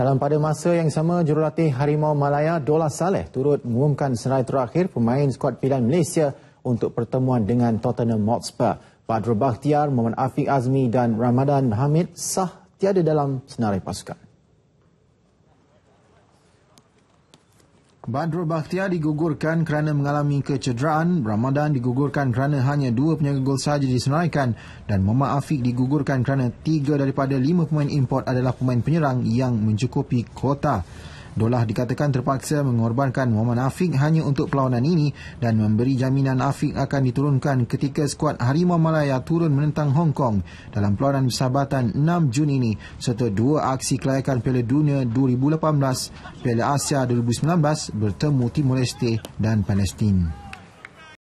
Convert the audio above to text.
Dalam pada masa yang sama, jurulatih Harimau Malaya Dola Saleh turut mengumumkan senarai terakhir pemain skuad pilihan Malaysia untuk pertemuan dengan Tottenham Hotspur. Badru Bakhtiar, Muhammad Afiq Azmi dan Ramadan Hamid sah tiada dalam senarai pasukan. Badrul Bakhtiar digugurkan kerana mengalami kecederaan, Ramadan digugurkan kerana hanya dua penyaga gol sahaja disenaraikan dan Muhammad Afiq digugurkan kerana tiga daripada lima pemain import adalah pemain penyerang yang mencukupi kuota. Dolah dikatakan terpaksa mengorbankan Muhammad Afiq hanya untuk perlawanan ini dan memberi jaminan Afiq akan diturunkan ketika skuad Harimau Malaya turun menentang Hong Kong dalam perlawanan persahabatan 6 Jun ini serta dua aksi kelayakan Piala Dunia 2018, Piala Asia 2019 bertemu Timur Leste dan Palestin.